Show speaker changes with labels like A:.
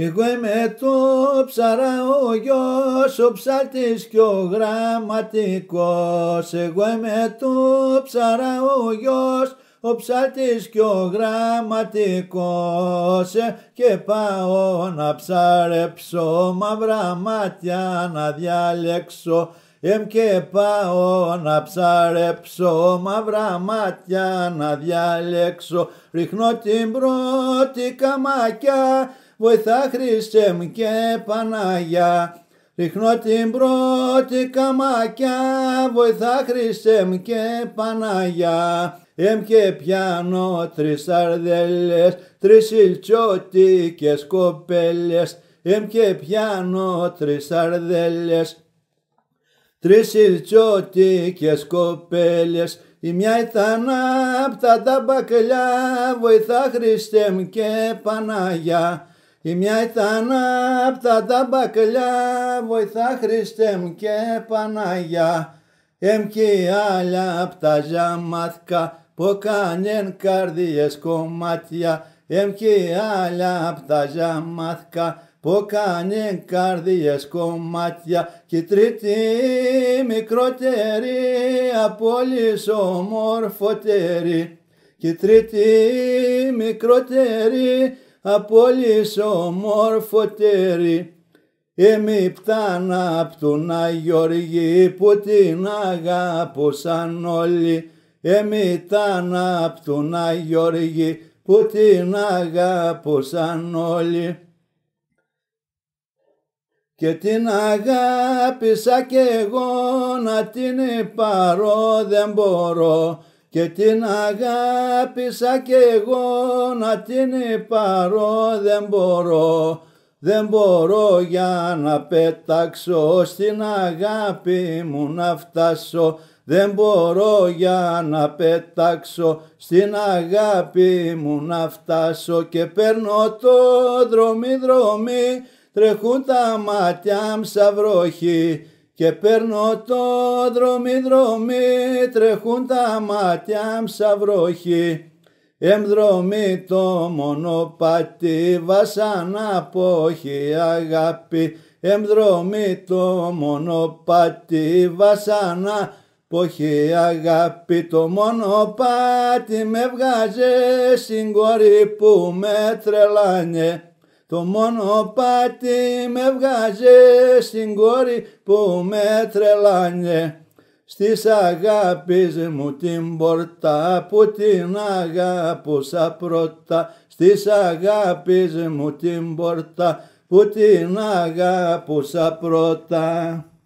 A: Εγώ είμαι το ψαρά ο γιος, ο ψάλτης και ο γραμματικός. Εγώ είμαι το ψαρά ο γιος, ο ψάλτης και ο γραμματικός. Και πάω να ψάρεψω, μαύρα μάτια να διάλεξω. Εμ και πάω να ψαρέψω, μαύρα μάτια να διάλεξω. Ρίχνω την πρώτη καμακιά Βοηθά Χριστέ μου και Παναγιά. Ρίχνω την πρώτη καμακιά, βοηθά Χριστέ μου και Παναγιά. Εμ και πιάνω τρεις αρδέλες, τρεις ηλτσιώτικες κοπέλες. Εμ και πιάνω τρεις αρδέλες, τρεις ηλτσιώτικες κοπέλες. Η μια ήταν απ' τα ταμπακλιά, βοηθά Χριστέ μου και Παναγιά. Η μια ήταν απ' τα ταμπακλιά, βοηθά Χριστέ μου και Παναγιά. Εμ και η άλλα απ' τα ζαμαθκά, που κανέν καρδιές κομμάτια. Εμ και άλλα απ' τα ζαμαθκά, που κανέν καρδιές κομμάτια. Και η τρίτη μικρότερη, από όλες ομορφότερη. Και η τρίτη μικρότερη, απόλυς ομορφωτέρη εμι πτάνα απ' τον Αγιοργή που την αγάπωσαν όλοι Εμι τάνα απ' τον Αγιοργή που την αγάπωσαν όλοι και την αγάπησα κι εγώ να την πάρω δεν μπορώ και την αγάπησα και εγώ να την υπάρω δεν μπορώ δεν μπορώ για να πέταξω στην αγάπη μου να φτάσω δεν μπορώ για να πέταξω στην αγάπη μου να φτάσω και παίρνω το δρομή δρομή τρέχουν τα μάτια μου σαν βροχή και παίρνω το δρομή δρομή τρέχουν τα μάτια μου σαν βροχή. Εμδρομή το μονοπάτι, βασανά ποχεί αγάπη. Εμδρομή το μονοπάτι, βασανά απόχη αγάπη. Το μονοπάτι με βγάζε στην που με τρελάνε. Το μονοπάτι με βγάζει στην κόρη που με τρελάνε. Στις αγάπης μου την πορτά που την αγάπουσα πρώτα. Στις αγάπης μου την πορτά που την αγάπουσα πρώτα.